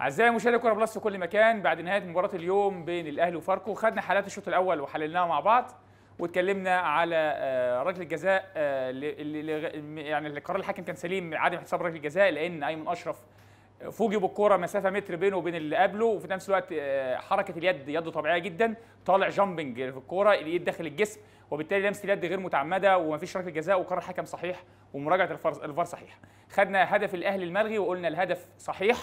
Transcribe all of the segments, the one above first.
أعزائي مشاهدي كره بلس في كل مكان بعد نهاية مباراة اليوم بين الأهلي وفاركو خدنا حالات الشوط الأول وحللناها مع بعض واتكلمنا على ركله آه، الجزاء آه، يعني اللي يعني قرار الحكم كان سليم عدم احتساب ركله الجزاء لأن أيمن أشرف فوجئ بالكوره مسافة متر بينه وبين اللي قبله وفي نفس الوقت آه، حركة اليد يده طبيعية جدا طالع جامبنج في الكوره اليد داخل الجسم وبالتالي لمسة اليد غير متعمدة ومفيش ركلة جزاء وقرار حكم صحيح ومراجعة الفار صحيح. خدنا هدف الأهلي الملغي وقلنا الهدف صحيح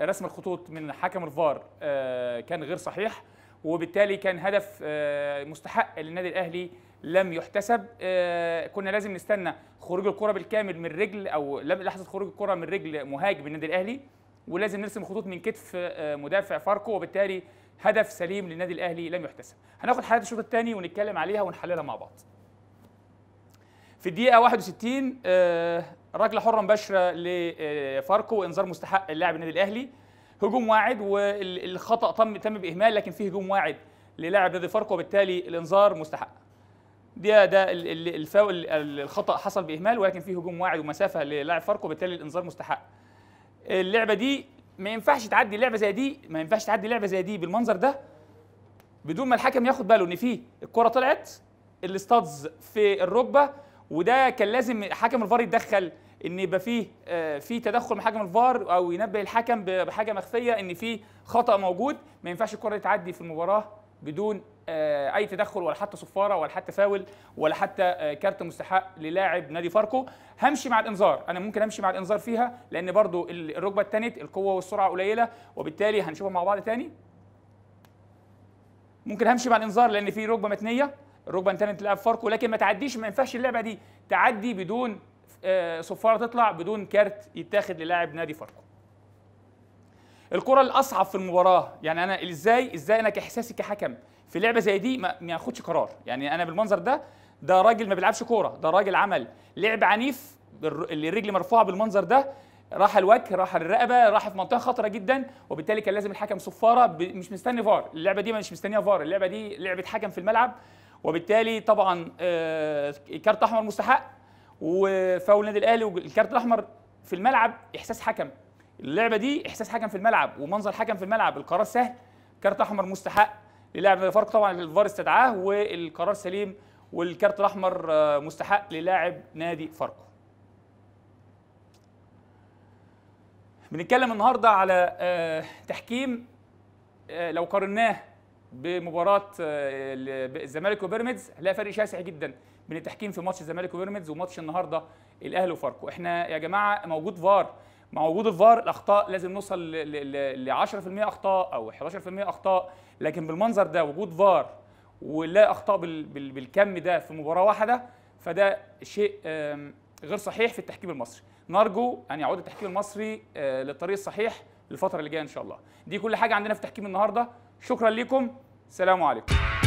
رسم الخطوط من حكم الفار آه، كان غير صحيح وبالتالي كان هدف آه، مستحق للنادي الاهلي لم يحتسب آه، كنا لازم نستنى خروج الكره بالكامل من رجل او لحظه خروج الكره من رجل مهاجم النادي الاهلي ولازم نرسم خطوط من كتف مدافع فاركو وبالتالي هدف سليم للنادي الاهلي لم يحتسب هناخد حالات الشوط الثاني ونتكلم عليها ونحللها مع بعض في الدقيقه 61 آه، ركله حره مباشره لفاركو آه، وانذار مستحق اللاعب النادي الاهلي هجوم واعد والخطا تم تم باهمال لكن في هجوم واعد للاعب نادي فاركو وبالتالي الانذار مستحق ده ده الفاول الخطا حصل باهمال ولكن في هجوم واعد ومسافه للاعب فاركو وبالتالي الانذار مستحق اللعبه دي ما ينفعش تعدي لعبه زي دي ما ينفعش تعدي لعبه زي دي بالمنظر ده بدون ما الحكم ياخد باله ان في الكره طلعت الاستادز في الركبه وده كان لازم حكم الفار يتدخل ان يبقى فيه آه، في تدخل من حكم الفار او ينبه الحكم بحاجه مخفيه ان في خطا موجود ما ينفعش الكره تعدي في المباراه بدون آه، اي تدخل ولا حتى صفاره ولا حتى فاول ولا حتى آه، كارت مستحق للاعب نادي فاركو همشي مع الانذار انا ممكن امشي مع الانذار فيها لان برضو الركبه الثانيه القوه والسرعه قليله وبالتالي هنشوفها مع بعض تاني ممكن همشي مع الانذار لان في ركبه متنيه الركبه انتهت تلعب فاركو لكن ما تعديش ما ينفعش اللعبه دي تعدي بدون آه، صفاره تطلع بدون كارت يتاخد للاعب نادي فاركو الكره الاصعب في المباراه يعني انا ازاي ازاي انا كاحساسي كحكم في لعبه زي دي ما ياخدش قرار يعني انا بالمنظر ده ده راجل ما بيلعبش كوره ده راجل عمل لعب عنيف اللي الرجل مرفوعه بالمنظر ده راح الوجه راح الرقبه راح في منطقه خطره جدا وبالتالي كان لازم الحكم صفاره مش مستني فار اللعبه دي مش مستنيه فار اللعبه دي لعبه حكم في الملعب وبالتالي طبعا آه، كارت احمر مستحق وفاول النادي الاهلي والكارت الاحمر في الملعب احساس حكم اللعبه دي احساس حكم في الملعب ومنظر حكم في الملعب القرار سهل كارت احمر مستحق للاعب فرق طبعا الفار استدعاه والقرار سليم والكارت الاحمر آه، مستحق للاعب نادي فاركو بنتكلم النهارده على آه، تحكيم لو قارناه بمباراه آه، الزمالك وبيراميدز هنلاقي فرق شاسع جدا بين التحكيم في ماتش الزمالك وبيراميدز وماتش النهارده الاهلي وفاركو احنا يا جماعه موجود فار مع وجود الفار الاخطاء لازم نوصل ل 10% اخطاء او 11% اخطاء لكن بالمنظر ده وجود فار ولا اخطاء بالكم ده في مباراه واحده فده شيء غير صحيح في التحكيم المصري نرجو ان يعود التحكيم المصري آه، للطريق الصحيح للفتره اللي جايه ان شاء الله دي كل حاجه عندنا في تحكيم النهارده شكرا لكم سلام عليكم